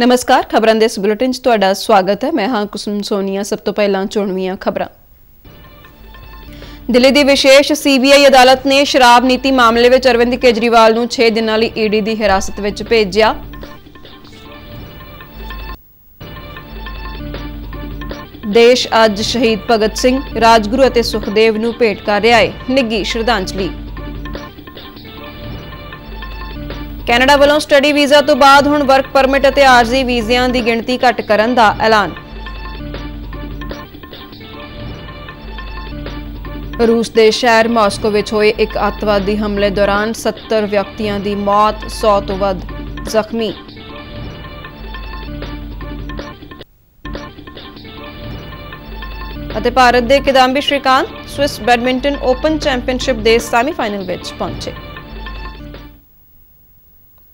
ਨਮਸਕਾਰ ਖਬਰਾਂ ਦੇ ਇਸ ਬੁਲੇਟਿਨ 'ਚ ਤੁਹਾਡਾ ਸਵਾਗਤ ਹੈ ਮੈਂ ਹਾਂ ਕੁਸਮ ਸੋਨੀਆ ਸਭ ਤੋਂ ਪਹਿਲਾਂ ਚੋਣਵੀਆਂ ਖਬਰਾਂ ਦਿੱਲੀ ਦੀ ਵਿਸ਼ੇਸ਼ ਸੀਬੀਆਈ ਅਦਾਲਤ ਨੇ ਸ਼ਰਾਬ ਨੀਤੀ ਮਾਮਲੇ ਵਿੱਚ ਅਰਵਿੰਦ ਕੇਜਰੀਵਾਲ ਨੂੰ 6 ਦਿਨਾਂ ਲਈ ਈਡੀ ਦੀ ਹਿਰਾਸਤ ਵਿੱਚ ਭੇਜਿਆ ਦੇਸ਼ ਅੱਜ ਸ਼ਹੀਦ ਭਗਤ ਸਿੰਘ ਰਾਜਗੁਰੂ ਅਤੇ ਸੁਖਦੇਵ ਨੂੰ ਭੇਟ ਕਰ ਰਿਹਾ ਹੈ ਨਿੱਗੀ ਸ਼ਰਧਾਂਜਲੀ ਕੈਨੇਡਾ ਵੱਲੋਂ ਸਟੱਡੀ ਵੀਜ਼ਾ ਤੋਂ ਬਾਅਦ ਹੁਣ ਵਰਕ ਪਰਮਿਟ ਅਤੇ ਆਰਜ਼ੀ ਵੀਜ਼ਿਆਂ ਦੀ ਗਿਣਤੀ ਘਟ ਕਰਨ ਦਾ ਐਲਾਨ ਰੂਸ ਦੇ ਸ਼ਹਿਰ ਮਾਸਕੋ ਵਿੱਚ ਹੋਏ ਇੱਕ ਅੱਤਵਾਦੀ ਹਮਲੇ ਦੌਰਾਨ 70 ਵਿਅਕਤੀਆਂ ਦੀ ਮੌਤ 100 ਤੋਂ ਵੱਧ ਜ਼ਖਮੀ ਅਤੇ ਭਾਰਤ ਦੇ Kidambi Srikanth Swiss badminton open championship ਦੇ ਸੈਮੀਫਾਈਨਲ ਵਿੱਚ ਪਹੁੰਚੇ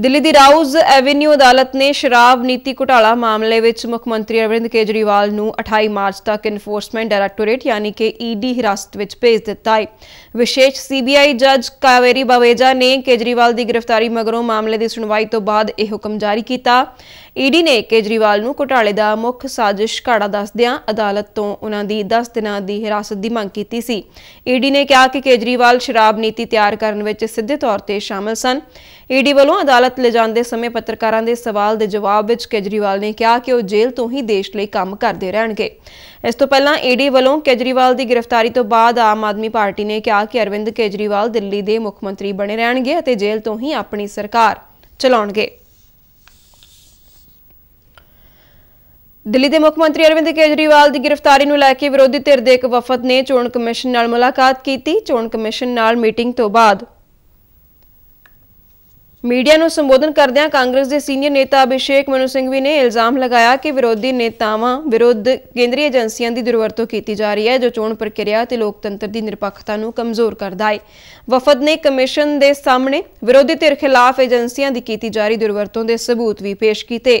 ਦਿੱਲੀ ਦੀ ਰਾਉਜ਼ ਐਵੇਨਿਊ ਅਦਾਲਤ ਨੇ ਸ਼ਰਾਬ ਨੀਤੀ ਘੁਟਾਲਾ ਮਾਮਲੇ ਵਿੱਚ ਮੁੱਖ ਮੰਤਰੀ ਅਰਵਿੰਦ ਕੇਜਰੀਵਾਲ ਨੂੰ 28 ਮਾਰਚ ਤੱਕ ਇਨਫੋਰਸਮੈਂਟ ਡਾਇਰੈਕਟੋਰੇਟ ਯਾਨੀ ਕਿ ਈਡੀ e ਹਿਰਾਸਤ ਵਿੱਚ ਭੇਜ ਦਿੱਤਾ ਹੈ ਵਿਸ਼ੇਸ਼ ਸੀਬੀਆਈ ਜੱਜ ਕਾਵੇਰੀ ਬਵੇਜਾ ਨੇ ਕੇਜਰੀਵਾਲ ਦੀ ਗ੍ਰਿਫਤਾਰੀ ਮਗਰੋਂ ਮਾਮਲੇ ਦੀ ਸੁਣਵਾਈ ਤੋਂ ਬਾਅਦ ਇਹ ਹੁਕਮ ਜਾਰੀ ਕੀਤਾ ਈਡੀ e ਨੇ ਕੇਜਰੀਵਾਲ ਨੂੰ ਘੁਟਾਲੇ ਦਾ ਮੁੱਖ ਸਾਜ਼ਿਸ਼ ਘਾੜਾ ਦੱਸਦਿਆਂ ਅਦਾਲਤ ਤੋਂ ਉਹਨਾਂ ਦੀ 10 ਦਿਨਾਂ ਦੀ ਹਿਰਾਸਤ ਦੀ ਮੰਗ ਕੀਤੀ ਸੀ ਈਡੀ e ਨੇ ਕਿਹਾ ਕਿ ਕੇਜਰੀਵਾਲ ਸ਼ਰਾਬ ਨੀਤੀ ਤਿਆਰ ਕਰਨ ਵਿੱਚ ਸਿੱਧੇ ਤੌਰ ਤੇ ਸ਼ਾਮਲ ਸਨ ਈਡੀ ਵੱਲੋਂ ਅਦਾਲਤ ਅਦਾਲਤ ਜਾਂਦੇ ਸਮੇਂ ਪੱਤਰਕਾਰਾਂ ਦੇ ਸਵਾਲ ਦੇ ਜਵਾਬ ਵਿੱਚ ਕੇਜਰੀਵਾਲ ਨੇ ਕਿਹਾ ਕਿ ਉਹ ਜੇਲ੍ਹ ਤੋਂ ਹੀ ਦੇਸ਼ ਲਈ ਕੰਮ ਕਰਦੇ ਰਹਿਣਗੇ ਇਸ ਤੋਂ ਪਹਿਲਾਂ ਈਡੀ ਵੱਲੋਂ ਕੇਜਰੀਵਾਲ ਦੀ ਗ੍ਰਿਫਤਾਰੀ ਤੋਂ ਬਾਅਦ ਆਮ ਆਦਮੀ ਪਾਰਟੀ ਨੇ ਕਿਹਾ ਕਿ ਅਰਵਿੰਦ ਕੇਜਰੀਵਾਲ ਦਿੱਲੀ ਦੇ ਮੁੱਖ ਮੰਤਰੀ ਬਣੇ ਰਹਿਣਗੇ ਅਤੇ ਜੇਲ੍ਹ ਤੋਂ ਹੀ ਆਪਣੀ ਸਰਕਾਰ ਚਲਾਉਣਗੇ ਦਿੱਲੀ ਦੇ ਮੁੱਖ ਮੰਤਰੀ ਅਰਵਿੰਦ ਕੇਜਰੀਵਾਲ ਦੀ ਗ੍ਰਿਫਤਾਰੀ ਨੂੰ ਲੈ ਕੇ ਵਿਰੋਧੀ ਧਿਰ ਦੇ ਇੱਕ ਵਫਦ ਨੇ ਚੋਣ ਕਮਿਸ਼ਨ ਨਾਲ ਮੁਲਾਕਾਤ ਕੀਤੀ ਚੋਣ ਕਮਿਸ਼ਨ ਨਾਲ ਮੀਟਿੰਗ ਤੋਂ ਬਾਅਦ ਮੀਡੀਆ ਨੂੰ ਸੰਬੋਧਨ ਕਰਦਿਆਂ ਕਾਂਗਰਸ ਦੇ ਸੀਨੀਅਰ ਨੇਤਾ ਅਭਿਸ਼ੇਕ ਮਨੂ ਸਿੰਘ ਵੀ ਨੇ ਇਲਜ਼ਾਮ ਲਗਾਇਆ ਕਿ ਵਿਰੋਧੀ ਨੇਤਾਵਾਂ ਵਿਰੁੱਧ ਕੇਂਦਰੀ ਏਜੰਸੀਆਂ ਦੀ ਦੁਰਵਰਤੋਂ ਕੀਤੀ ਜਾ ਰਹੀ ਹੈ ਜੋ ਚੋਣ ਪ੍ਰਕਿਰਿਆ ਤੇ ਲੋਕਤੰਤਰ ਦੀ ਨਿਰਪੱਖਤਾ ਨੂੰ ਕਮਜ਼ੋਰ ਕਰਦਾ ਹੈ ਵਫਦ ਨੇ ਕਮਿਸ਼ਨ ਦੇ ਸਾਹਮਣੇ ਵਿਰੋਧੀ ਧਿਰ ਖਿਲਾਫ ਏਜੰਸੀਆਂ ਦੀ ਕੀਤੀ ਜਾ ਰਹੀ ਦੁਰਵਰਤੋਂ ਦੇ ਸਬੂਤ ਵੀ ਪੇਸ਼ ਕੀਤੇ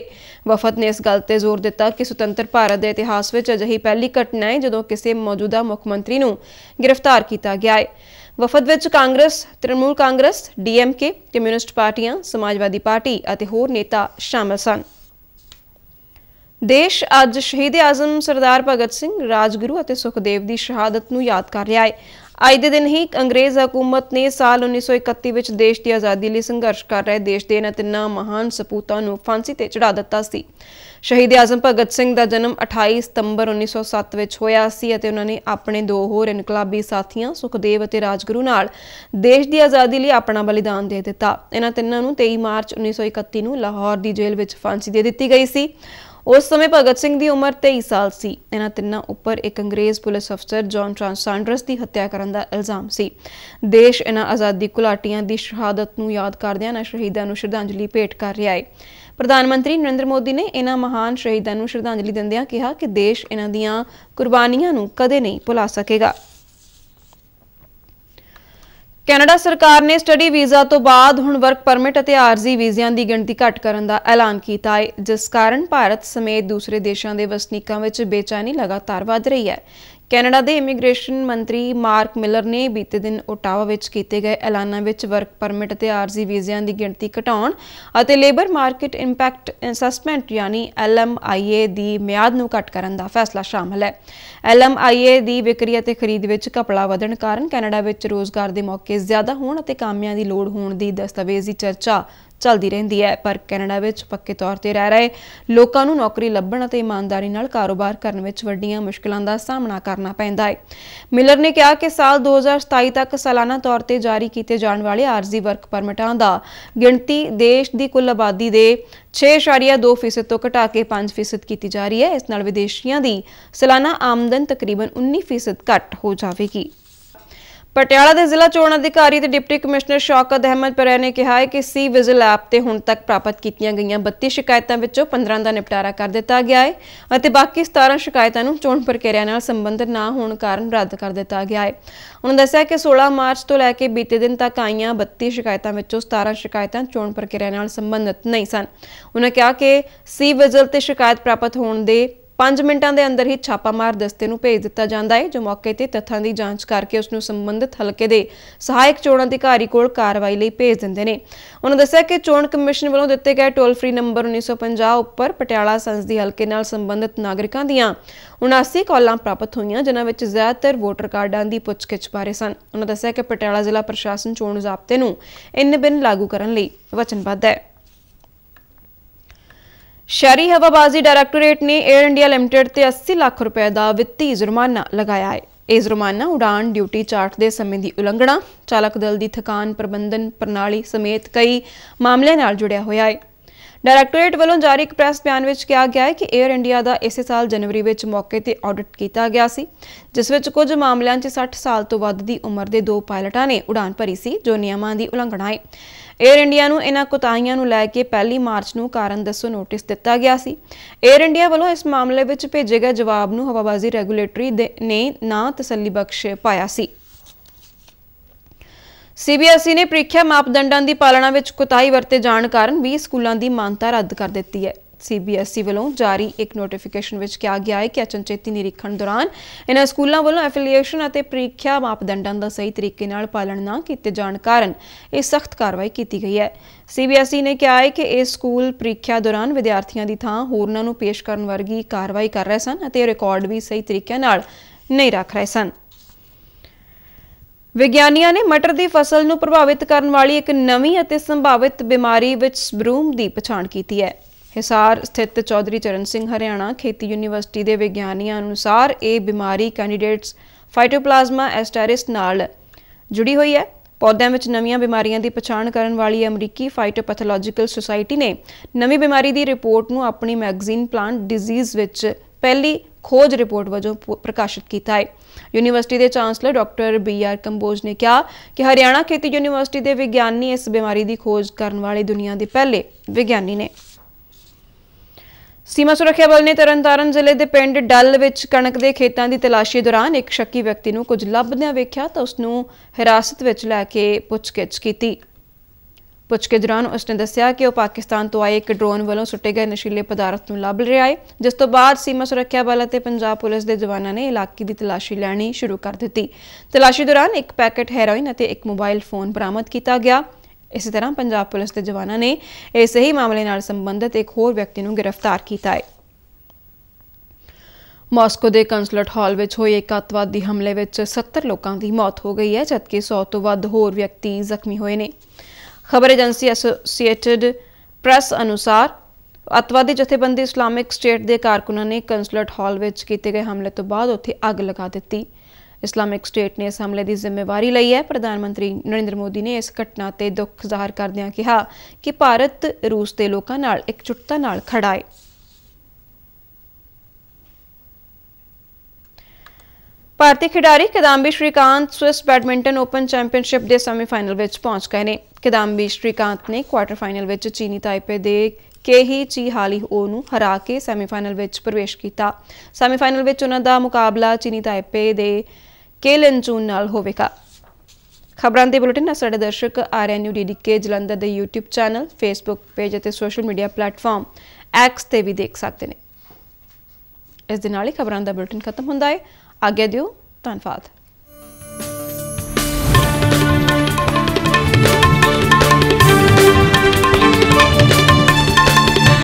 ਵਫਦ ਨੇ ਇਸ ਗੱਲ ਤੇ ਜ਼ੋਰ ਦਿੱਤਾ ਕਿ ਸੁਤੰਤਰ ਭਾਰਤ ਦੇ ਇਤਿਹਾਸ ਵਿੱਚ ਅਜਿਹੀ ਪਹਿਲੀ ਘਟਨਾ ਹੈ ਜਦੋਂ ਕਿਸੇ ਮੌਜੂਦਾ ਮੁੱਖ ਮੰਤਰੀ ਨੂੰ ਗ੍ਰਿਫਤਾਰ ਕੀਤਾ ਗਿਆ ਹੈ ਵਫਦ ਵਿੱਚ ਕਾਂਗਰਸ ਤ੍ਰਿਮੂਲ ਕਾਂਗਰਸ ਡੀਐਮਕੇ ਕਮਿਊਨਿਸਟ ਪਾਰਟੀਆਂ ਸਮਾਜਵਾਦੀ ਪਾਰਟੀ ਅਤੇ ਹੋਰ ਨੇਤਾ ਸ਼ਾਮਲ ਸਨ ਦੇਸ਼ ਅੱਜ ਸ਼ਹੀਦ ਆਜ਼ਮ ਸਰਦਾਰ ਭਗਤ ਸਿੰਘ ਰਾਜਗੁਰੂ ਅਤੇ ਸੁਖਦੇਵ ਦੀ ਸ਼ਹਾਦਤ ਨੂੰ ਯਾਦ ਕਰ ਰਿਹਾ ਹੈ ਅੱਜ ਦੇ ਦਿਨ ਹੀ ਅੰਗਰੇਜ਼ ਹਕੂਮਤ ਨੇ ਸਾਲ 1931 ਵਿੱਚ ਦੇਸ਼ ਦੀ ਆਜ਼ਾਦੀ ਲਈ ਸੰਘਰਸ਼ ਕਰ ਰਹੇ ਦੇਸ਼ ਦੇ ਇਹਨਾਂ ਤਿੰਨਾਂ ਮਹਾਨ ਸਪੂਤਾਂ ਨੂੰ ਫਾਂਸੀ ਤੇ ਚੜਾ ਦਿੱਤਾ ਸੀ ਸ਼ਹੀਦ ਆਜ਼ਮ ਭਗਤ ਸਿੰਘ ਦਾ ਜਨਮ 28 ਸਤੰਬਰ 1907 ਵਿੱਚ ਹੋਇਆ ਸੀ ਅਤੇ ਉਹਨਾਂ ਨੇ ਆਪਣੇ ਦੋ ਹੋਰ ਇਨਕਲਾਬੀ ਸਾਥੀਆਂ ਸੁਖਦੇਵ ਅਤੇ ਰਾਜਗੁਰੂ ਨਾਲ ਦੇਸ਼ ਦੀ ਆਜ਼ਾਦੀ ਲਈ ਆਪਣਾ ਬਲੀਦਾਨ ਦੇ ਦਿੱਤਾ ਇਹਨਾਂ ਤਿੰਨਾਂ ਨੂੰ 23 ਮਾਰਚ 1931 ਨੂੰ ਲਾਹੌਰ ਦੀ ਜੇਲ੍ਹ ਵਿੱਚ ਫਾਂਸੀ ਦੇ ਦਿੱਤੀ ਗਈ ਸੀ ਉਸ ਸਮੇਂ ਭਗਤ ਸਿੰਘ ਦੀ ਉਮਰ 23 ਸਾਲ ਸੀ ਇਹਨਾਂ ਤਿੰਨਾਂ ਉੱਪਰ ਇੱਕ ਅੰਗਰੇਜ਼ ਪੁਲਿਸ ਅਫਸਰ ਜੌਨ ਟ੍ਰਾਂਸਾਂਡਰਸ ਦੀ ਹੱਤਿਆ ਕਰਨ ਦਾ ਇਲਜ਼ਾਮ ਸੀ ਦੇਸ਼ ਇਹਨਾਂ ਆਜ਼ਾਦੀ ਘੁਲਾਟੀਆਂ ਦੀ ਸ਼ਹਾਦਤ ਨੂੰ ਯਾਦ ਕਰਦਿਆਂ ਨਾ ਸ਼ਹੀਦਾਂ ਨੂੰ ਸ਼ਰਧਾਂਜਲੀ ਭੇਟ ਕਰ ਰਿਹਾ ਹੈ ਪ੍ਰਧਾਨ ਮੰਤਰੀ ਨਰਿੰਦਰ ਮੋਦੀ ਨੇ ਇਹਨਾਂ ਮਹਾਨ ਸ਼ਹੀਦਾਂ ਨੂੰ ਸ਼ਰਧਾਂਜਲੀ ਦਿੰਦਿਆਂ ਕਿਹਾ ਕਿ ਦੇਸ਼ ਇਹਨਾਂ ਦੀਆਂ ਕੁਰਬਾਨੀਆਂ ਨੂੰ ਕਦੇ ਨਹੀਂ ਭੁਲਾ ਸਕੇਗਾ ਕੈਨੇਡਾ ਸਰਕਾਰ ਨੇ ਸਟੱਡੀ ਵੀਜ਼ਾ ਤੋਂ ਬਾਅਦ ਹੁਣ ਵਰਕ ਪਰਮਿਟ ਅਤੇ ਆਰਜ਼ੀ ਵੀਜ਼ਿਆਂ ਦੀ ਗਿਣਤੀ ਘਟ ਕਰਨ ਦਾ ਐਲਾਨ ਕੀਤਾ ਹੈ ਜਿਸ ਕਾਰਨ ਭਾਰਤ ਸਮੇਤ ਦੂਸਰੇ ਦੇਸ਼ਾਂ ਦੇ ਵਸਨੀਕਾਂ ਵਿੱਚ ਬੇਚੈਨੀ ਲਗਾਤਾਰ ਵਧ ਰਹੀ ਹੈ ਕੈਨੇਡਾ ਦੇ ਇਮੀਗ੍ਰੇਸ਼ਨ ਮੰਤਰੀ ਮਾਰਕ ਮਿਲਰ ਨੇ ਬੀਤੇ ਦਿਨ ਓਟਾਵਾ ਵਿੱਚ ਕੀਤੇ ਗਏ ਐਲਾਨਾਂ ਵਿੱਚ ਵਰਕ ਪਰਮਿਟ ਤੇ ਆਰਜ਼ੀ ਵੀਜ਼ਿਆਂ ਦੀ ਗਿਣਤੀ ਘਟਾਉਣ ਅਤੇ ਲੇਬਰ ਮਾਰਕੀਟ ਇੰਪੈਕਟ ਅਸੈਸਮੈਂਟ ਯਾਨੀ ਐਲਐਮਆਈਏ ਦੀ ਮਿਆਦ ਨੂੰ ਘਟ ਕਰਨ ਦਾ ਫੈਸਲਾ ਸ਼ਾਮਲ ਹੈ ਐਲਐਮਆਈਏ ਦੀ ਵਿਕਰੀ ਅਤੇ ਖਰੀਦ ਵਿੱਚ ਘਪਲਾ ਵਧਣ ਕਾਰਨ ਕੈਨੇਡਾ ਵਿੱਚ ਰੋਜ਼ਗਾਰ ਦੇ ਮੌਕੇ ਜ਼ਿਆਦਾ ਹੋਣ ਅਤੇ ਕਾਮਿਆਂ ਦੀ ਲੋੜ ਹੋਣ ਦੀ ਦਸਤਾਵੇਜ਼ੀ ਚਰਚਾ ਚੱਲਦੀ ਰਹਿੰਦੀ ਹੈ ਪਰ ਕੈਨੇਡਾ ਵਿੱਚ ਪੱਕੇ ਤੌਰ ਤੇ ਰਹਿ ਰਹੇ ਲੋਕਾਂ ਨੂੰ ਨੌਕਰੀ ਲੱਭਣ ਅਤੇ ਇਮਾਨਦਾਰੀ ਨਾਲ ਕਾਰੋਬਾਰ ਕਰਨ ਵਿੱਚ ਵੱਡੀਆਂ ਮੁਸ਼ਕਲਾਂ ਦਾ ਸਾਹਮਣਾ ਕਰਨਾ ਪੈਂਦਾ ਹੈ ਮਿਲਰ ਨੇ ਕਿਹਾ ਕਿ ਸਾਲ 2027 ਤੱਕ ਸਾਲਾਨਾ ਤੌਰ ਤੇ ਜਾਰੀ ਕੀਤੇ ਜਾਣ ਵਾਲੇ ਆਰਜ਼ੀ ਵਰਕ ਪਰਮਿਟਾਂ ਦਾ ਗਿਣਤੀ ਦੇਸ਼ ਦੀ ਕੁੱਲ ਆਬਾਦੀ ਦੇ 6.2% ਤੋਂ ਘਟਾ ਕੇ 5% ਕੀਤੀ ਜਾ ਰਹੀ ਹੈ ਇਸ ਨਾਲ ਵਿਦੇਸ਼ੀਆਂ ਦੀ ਸਾਲਾਨਾ ਆਮਦਨ ਤਕਰੀਬਨ 19% ਘਟ ਹੋ ਜਾਵੇਗੀ ਪਟਿਆਲਾ ਦੇ ਜ਼ਿਲ੍ਹਾ ਚੋਣ ਅਧਿਕਾਰੀ ਤੇ ਡਿਪਟੀ ਕਮਿਸ਼ਨਰ ਸ਼ੌਕਤ ਅਹਿਮਦ ਪਰੇ ਨੇ ਕਿਹਾ ਹੈ ਕਿ ਸੀ ਵਿਜ਼ਲ ਐਪ ਤੇ ਹੁਣ ਤੱਕ ਪ੍ਰਾਪਤ ਕੀਤੀਆਂ ਗਈਆਂ 32 ਸ਼ਿਕਾਇਤਾਂ ਵਿੱਚੋਂ 15 ਦਾ ਨਿਪਟਾਰਾ ਕਰ ਦਿੱਤਾ ਗਿਆ ਹੈ ਅਤੇ ਬਾਕੀ 17 ਸ਼ਿਕਾਇਤਾਂ ਨੂੰ ਚੋਣ ਪ੍ਰਕਿਰਿਆ ਨਾਲ ਸੰਬੰਧਿਤ ਨਾ ਹੋਣ ਕਾਰਨ ਰੱਦ ਕਰ ਦਿੱਤਾ ਗਿਆ ਹੈ ਉਹਨਾਂ ਦੱਸਿਆ ਕਿ 16 ਮਾਰਚ ਤੋਂ ਲੈ ਕੇ ਬੀਤੇ ਦਿਨ ਤੱਕ ਆਈਆਂ 32 ਸ਼ਿਕਾਇਤਾਂ ਵਿੱਚੋਂ 17 ਸ਼ਿਕਾਇਤਾਂ ਚੋਣ ਪ੍ਰਕਿਰਿਆ ਨਾਲ ਸੰਬੰਧਿਤ ਨਹੀਂ ਸਨ ਉਹਨਾਂ ਕਿਹਾ ਕਿ ਸੀ ਵਿਜ਼ਲ ਤੇ ਸ਼ਿਕਾਇਤ ਪ੍ਰਾਪਤ ਹੋਣ ਦੇ 5 ਮਿੰਟਾਂ ਦੇ ਅੰਦਰ ਹੀ ਛਾਪਾਮਾਰ ਦਸਤੇ ਨੂੰ ਭੇਜ ਦਿੱਤਾ ਜਾਂਦਾ ਹੈ ਜੋ ਮੌਕੇ ਤੇ ਤੱਥਾਂ ਦੀ ਜਾਂਚ ਕਰਕੇ ਉਸ ਨੂੰ ਸੰਬੰਧਿਤ ਹਲਕੇ ਦੇ ਸਹਾਇਕ ਚੋਣ ਅਧਿਕਾਰੀ ਕੋਲ ਕਾਰਵਾਈ ਲਈ ਭੇਜ ਦਿੰਦੇ ਨੇ ਉਹਨਾਂ ਦੱਸਿਆ ਕਿ ਚੋਣ ਕਮਿਸ਼ਨ ਵੱਲੋਂ ਦਿੱਤੇ ਗਏ ਟੋਲ ਫ੍ਰੀ ਨੰਬਰ 1950 ਉੱਪਰ ਪਟਿਆਲਾ ਸੰਸਦੀ ਹਲਕੇ ਨਾਲ ਸੰਬੰਧਿਤ ਨਾਗਰਿਕਾਂ ਦੀਆਂ 79 ਕਾਲਾਂ ਪ੍ਰਾਪਤ ਹੋਈਆਂ ਜਿਨ੍ਹਾਂ ਵਿੱਚ ਜ਼ਿਆਦਾਤਰ ਵੋਟਰ ਕਾਰਡਾਂ ਦੀ ਪੁੱਛਗਿੱਛ ਬਾਰੇ ਸਨ ਉਹਨਾਂ ਦੱਸਿਆ ਕਿ ਪਟਿਆਲਾ ਜ਼ਿਲ੍ਹਾ ਪ੍ਰਸ਼ਾਸਨ ਚੋਣ ਜ਼ਾਬਤੇ ਨੂੰ ਇਨ ਬਿਨ ਲਾਗੂ ਕਰਨ ਲਈ ਵਚਨਬੱਧ ਹੈ ਸ਼ਹਿਰੀ ਹਵਾਬਾਜ਼ੀ ਡਾਇਰੈਕਟੋਰੇਟ ਨੇ 에ਅਰ ਇੰਡੀਆ ਲਿਮਟਿਡ ਤੇ 80 ਲੱਖ ਰੁਪਏ ਦਾ ਵਿੱਤੀ ਜੁਰਮਾਨਾ ਲਗਾਇਆ ਹੈ ਇਹ ਜੁਰਮਾਨਾ ਉਡਾਨ ਡਿਊਟੀ ਚਾਰਟ ਦੇ ਸਮੇਂ ਦੀ ਉਲੰਘਣਾ ਚਾਲਕ ਦਲ ਦੀ ਥਕਾਨ ਪ੍ਰਬੰਧਨ ਪ੍ਰਣਾਲੀ ਸਮੇਤ ਕਈ ਮਾਮਲਿਆਂ ਨਾਲ ਜੁੜਿਆ ਹੋਇਆ ਹੈ ਡਾਇਰੈਕਟੋਰੇਟ ਵੱਲੋਂ ਜਾਰੀ ਇੱਕ ਪ੍ਰੈਸ ਬਿਆਨ ਵਿੱਚ ਕਿਹਾ ਗਿਆ ਹੈ ਕਿ 에ਅਰ ਇੰਡੀਆ ਦਾ ਇਸੇ ਸਾਲ ਜਨਵਰੀ ਵਿੱਚ ਮੌਕੇ ਤੇ ਆਡਿਟ ਕੀਤਾ ਗਿਆ ਸੀ ਜਿਸ ਵਿੱਚ ਕੁਝ ਮਾਮਲਿਆਂ 'ਚ 60 ਸਾਲ ਤੋਂ ਵੱਧ ਦੀ ਉਮਰ ਦੇ ਦੋ ਪਾਇਲਟਾਂ ਨੇ ਉਡਾਨ ਭਰੀ ਸੀ ਜੋ ਨਿਯਮਾਂ ਦੀ ਉਲੰਘਣਾ ਹੈ 에ਅਰ ਇੰਡੀਆ ਨੂੰ ਇਹਨਾਂ ਕੁਤਾਹੀਆਂ ਨੂੰ ਲੈ ਕੇ 1 ਮਾਰਚ ਨੂੰ ਕਾਰਨ ਦੱਸੋ ਨੋਟਿਸ ਦਿੱਤਾ ਗਿਆ ਸੀ 에ਅਰ ਇੰਡੀਆ ਵੱਲੋਂ ਇਸ ਮਾਮਲੇ ਵਿੱਚ ਭੇਜੇ ਗਏ ਜਵਾਬ ਨੂੰ ਹਵਾਬਾਜ਼ੀ ਰੈਗੂਲੇਟਰੀ ਨੇ ਨਾ ਤਸੱਲੀਬਖਸ਼ ਪਾਇਆ ਸੀ ਸੀਬੀਐਸਈ ਨੇ ਪ੍ਰੀਖਿਆ ਮਾਪਦੰਡਾਂ ਦੀ ਪਾਲਣਾ ਵਿੱਚ ਕੁਤਾਈ ਵਰਤੇ ਜਾਣ ਕਾਰਨ 20 ਸਕੂਲਾਂ ਦੀ ਮਾਨਤਾ ਰੱਦ ਕਰ ਦਿੱਤੀ ਹੈ ਸੀਬੀਐਸਈ ਵੱਲੋਂ ਜਾਰੀ ਇੱਕ ਨੋਟੀਫਿਕੇਸ਼ਨ ਵਿੱਚ ਕਿਹਾ ਗਿਆ ਹੈ ਕਿ ਅਚਨਚੇਤੀ ਨਿਰੀਖਣ ਦੌਰਾਨ ਇਹਨਾਂ ਸਕੂਲਾਂ ਵੱਲੋਂ ਐਫੀਲੀਏਸ਼ਨ ਅਤੇ ਪ੍ਰੀਖਿਆ ਮਾਪਦੰਡਾਂ ਦਾ ਸਹੀ ਤਰੀਕੇ ਨਾਲ ਪਾਲਣ ਨਾ ਕੀਤੇ ਜਾਣ ਕਾਰਨ ਇਹ ਸਖਤ ਕਾਰਵਾਈ ਕੀਤੀ ਗਈ ਹੈ ਸੀਬੀਐਸਈ ਨੇ ਕਿਹਾ ਹੈ ਕਿ ਇਹ ਸਕੂਲ ਪ੍ਰੀਖਿਆ ਦੌਰਾਨ ਵਿਦਿਆਰਥੀਆਂ ਦੀ ਥਾਂ ਹੋਰਨਾਂ ਨੂੰ ਪੇਸ਼ ਕਰਨ ਵਰਗੀ ਕਾਰਵਾਈ ਕਰ ਰਹੇ ਸਨ ਅਤੇ ਰਿਕਾਰਡ ਵੀ ਸਹੀ ਤਰੀਕੇ ਨਾਲ ਨਹੀਂ ਰੱਖ ਰਹੇ ਸਨ ਵਿਗਿਆਨੀਆਂ ਨੇ ਮਟਰ ਦੀ ਫਸਲ ਨੂੰ ਪ੍ਰਭਾਵਿਤ ਕਰਨ ਵਾਲੀ ਇੱਕ ਨਵੀਂ ਅਤੇ ਸੰਭਾਵਿਤ ਬਿਮਾਰੀ ਵਿੱਚ ਸਬਰੂਮ ਦੀ ਪਛਾਣ ਕੀਤੀ ਹੈ ਹਿਸਾਰ ਸਥਿਤ ਚੌਧਰੀ ਚਰਨ ਸਿੰਘ ਹਰਿਆਣਾ ਖੇਤੀ ਯੂਨੀਵਰਸਿਟੀ ਦੇ ਵਿਗਿਆਨੀਆਂ ਅਨੁਸਾਰ ਇਹ ਬਿਮਾਰੀ ਕੈਂਡੀਡੇਟਸ ਫਾਈਟੋਪਲਾਜ਼ਮਾ ਐਸਟੈਰਿਸ ਨਾਲ ਜੁੜੀ ਹੋਈ ਹੈ ਪੌਦਿਆਂ ਵਿੱਚ ਨਵੀਆਂ ਬਿਮਾਰੀਆਂ ਦੀ ਪਛਾਣ ਕਰਨ ਵਾਲੀ ਅਮਰੀਕੀ ਫਾਈਟੋਪੈਥੋਲੋਜੀਕਲ ਸੁਸਾਇਟੀ ਨੇ ਨਵੀਂ ਬਿਮਾਰੀ ਦੀ ਰਿਪੋਰਟ ਨੂੰ ਆਪਣੀ ਮੈਗਜ਼ੀਨ ਪਲਾਂਟ ਡਿਜ਼ੀਜ਼ ਵਿੱਚ ਪਹਿਲੀ ਖੋਜ ਰਿਪੋਰਟ ਵਜੋਂ ਪ੍ਰਕਾਸ਼ਿਤ ਕੀਤਾ ਹੈ ਯੂਨੀਵਰਸਿਟੀ ਦੇ chancellor doctor B R Kamboj ਨੇ ਕਿਹਾ ਕਿ ਹਰਿਆਣਾ ਖੇਤੀ ਯੂਨੀਵਰਸਿਟੀ ਦੇ ਵਿਗਿਆਨੀ ਇਸ ਬਿਮਾਰੀ ਦੀ ਖੋਜ ਕਰਨ ਵਾਲੇ ਦੁਨੀਆ ਦੇ ਪਹਿਲੇ ਵਿਗਿਆਨੀ ਨੇ ਸੀਮਾ ਸੁਰੱਖਿਆ ਬਲ ਨੇ ਤਰਨਤਾਰਨ ਜ਼ਿਲ੍ਹੇ ਦੇ ਪਿੰਡ ਡੱਲ ਵਿੱਚ ਕਣਕ ਦੇ ਖੇਤਾਂ ਦੀ ਤਲਾਸ਼ੀ ਦੌਰਾਨ ਇੱਕ ਸ਼ੱਕੀ ਵਿਅਕਤੀ ਨੂੰ ਕੁਝ ਲੱਭਦਿਆਂ ਵੇਖਿਆ ਤਾਂ ਉਸ ਨੂੰ ਹਿਰਾਸਤ ਵਿੱਚ ਲੈ ਕੇ ਪੁੱਛਗਿੱਛ ਕੀਤੀ ਪੁੱਛਗਿੱਛ ਦੌਰਾਨ ਉਸਨੇ ਦੱਸਿਆ ਕਿ ਉਹ ਪਾਕਿਸਤਾਨ ਤੋਂ ਆਏ ਇੱਕ ਡਰੋਨ ਵੱਲੋਂ ਸੁੱਟੇ ਗਏ ਨਸ਼ੀਲੇ ਪਦਾਰਥ ਨੂੰ ਲੱਭ ਰਿਹਾ ਹੈ ਜਿਸ ਤੋਂ ਬਾਅਦ ਸੀਮਾ ਸੁਰੱਖਿਆ ਬਲ ਅਤੇ ਪੰਜਾਬ ਪੁਲਿਸ ਦੇ ਜਵਾਨਾਂ ਨੇ ਇਲਾਕੇ ਦੀ ਤਲਾਸ਼ੀ ਲੈਣੀ ਸ਼ੁਰੂ ਕਰ ਦਿੱਤੀ ਤਲਾਸ਼ੀ ਦੌਰਾਨ ਇੱਕ ਪੈਕੇਟ ਹੈਰੋਇਨ ਅਤੇ ਇੱਕ ਮੋਬਾਈਲ ਫੋਨ ਬਰਾਮਦ ਕੀਤਾ ਗਿਆ ਇਸੇ ਤਰ੍ਹਾਂ ਪੰਜਾਬ ਪੁਲਿਸ ਦੇ ਜਵਾਨਾਂ ਨੇ ਇਸੇ ਹੀ ਮਾਮਲੇ ਨਾਲ ਸੰਬੰਧਿਤ ਇੱਕ ਹੋਰ ਵਿਅਕਤੀ ਨੂੰ ਗ੍ਰਿਫਤਾਰ ਕੀਤਾ ਹੈ ਮਾਸਕੋ ਦੇ ਕੰਸਲਟ ਹਾਲ ਵਿੱਚ ਹੋਏ ਇੱਕ ਅਤਵਾਦੀ ਹਮਲੇ ਵਿੱਚ 70 ਲੋਕਾਂ ਦੀ ਮੌਤ ਹੋ ਗਈ ਹੈ ਜਦਕਿ 100 ਤੋਂ ਵੱਧ ਹੋਰ ਵਿਅਕਤੀ ਜ਼ਖਮੀ ਹੋਏ ਨੇ ਖਬਰ ਏਜੰਸੀ ਐਸੋਸੀਏਟਿਡ ਪ੍ਰੈਸ ਅਨੁਸਾਰ ਅਤਵਾਦੀ ਜਥੇਬੰਦੀ ਇਸਲਾਮਿਕ ਸਟੇਟ ਦੇ ਕਾਰਕੁਨਾਂ ਨੇ ਕੰਸਲਟ ਹਾਲ ਵਿੱਚ ਕੀਤੇ ਗਏ ਹਮਲੇ ਤੋਂ ਬਾਅਦ ਉੱਥੇ ਅੱਗ ਲਗਾ ਦਿੱਤੀ ਇਸਲਾਮਿਕ ਸਟੇਟ ਨੇ ਇਸ ਹਮਲੇ ਦੀ ਜ਼ਿੰਮੇਵਾਰੀ ਲਈ ਹੈ ਪ੍ਰਧਾਨ ਮੰਤਰੀ ਨਰਿੰਦਰ ਮੋਦੀ ਨੇ ਇਸ ਘਟਨਾ ਤੇ ਦੁੱਖ ਜ਼ਾਹਰ ਕਰਦਿਆਂ ਕਿਹਾ ਕਿ ਭਾਰਤ ਰੂਸ ਦੇ ਲੋਕਾਂ ਨਾਲ ਇੱਕਜੁੱਟਤਾ ਨਾਲ ਖੜਾ ਹੈ ਭਾਰਤੀ ਖਿਡਾਰੀ Kidambi Srikanth Swiss badminton open championship ਦੇ ਸੈਮੀਫਾਈਨਲ ਵਿੱਚ ਪਹੁੰਚ ਗਏ ਨੇ ਕਿਦਾਂਬੀ ਸ਼੍ਰੀਕਾਂਤ ਨੇ ਕੁਆਟਰ ਫਾਈਨਲ ਵਿੱਚ ਚੀਨੀ ਤਾਈਪੇ ਦੇ ਕੇਹੀ ਚੀ ਹੋ ਨੂੰ ਹਰਾ ਕੇ ਸੈਮੀਫਾਈਨਲ ਵਿੱਚ ਪ੍ਰਵੇਸ਼ ਕੀਤਾ ਸੈਮੀਫਾਈਨਲ ਵਿੱਚ ਉਹਨਾਂ ਦਾ ਮੁਕਾਬਲਾ ਚੀਨੀ ਤਾਈਪੇ ਦੇ ਕੇਲਨਚੂਨ ਨਾਲ ਹੋਵੇਗਾ ਖਬਰਾਂ ਦੇ ਬੁਲੇਟਿਨ ਸਾਡੇ ਦਰਸ਼ਕ ਆਰਐਨਯੂ ਡੀਡੀਕੇ ਜਲੰਧਰ ਦੇ YouTube ਚੈਨਲ Facebook ਪੇਜ ਅਤੇ ਸੋਸ਼ਲ ਮੀਡੀਆ ਪਲੇਟਫਾਰਮ X ਤੇ ਵੀ ਦੇਖ ਸਕਦੇ ਨੇ ਇਸ ਦੇ ਨਾਲ ਹੀ ਖਬਰਾਂ ਦਾ ਬੁਲੇਟਿਨ ਖਤਮ ਹੁੰਦਾ ਹੈ ਆਗਿਆ ਦਿਓ ਧੰਨਵਾਦ